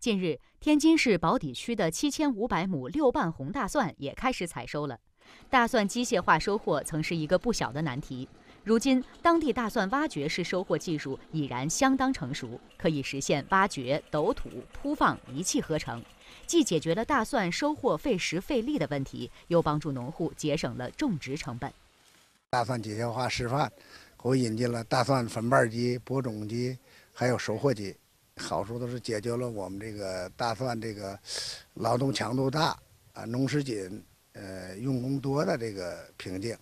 近日，天津市宝坻区的七千五百亩六瓣红大蒜也开始采收了。大蒜机械化收获曾是一个不小的难题，如今当地大蒜挖掘式收获技术已然相当成熟，可以实现挖掘、抖土、铺放一气呵成，既解决了大蒜收获费时费力的问题，又帮助农户节省了种植成本。大蒜机械化示范，我引进了大蒜分瓣机、播种机，还有收获机。好处都是解决了我们这个大蒜这个劳动强度大啊，农时紧，呃，用工多的这个瓶颈。